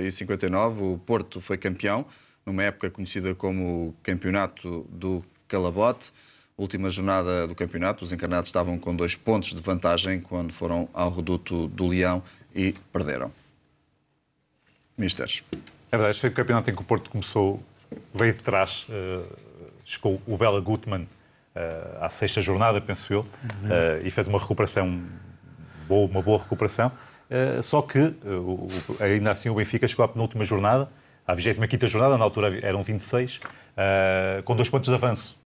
e 59, o Porto foi campeão, numa época conhecida como o Campeonato do Calabote. Última jornada do campeonato, os encarnados estavam com dois pontos de vantagem quando foram ao reduto do Leão e perderam. Mistérios. É verdade, este foi o campeonato em que o Porto começou, veio de trás, uh, chegou o Bela Gutmann uh, à sexta jornada, penso eu, uhum. Eh, e fez uma recuperação boa, uma boa recuperação. Eh, só que eh, ainda assim o Benfica chegou à penúltima jornada, à 25 jornada, na altura eram 26, eh, com dois pontos de avanço.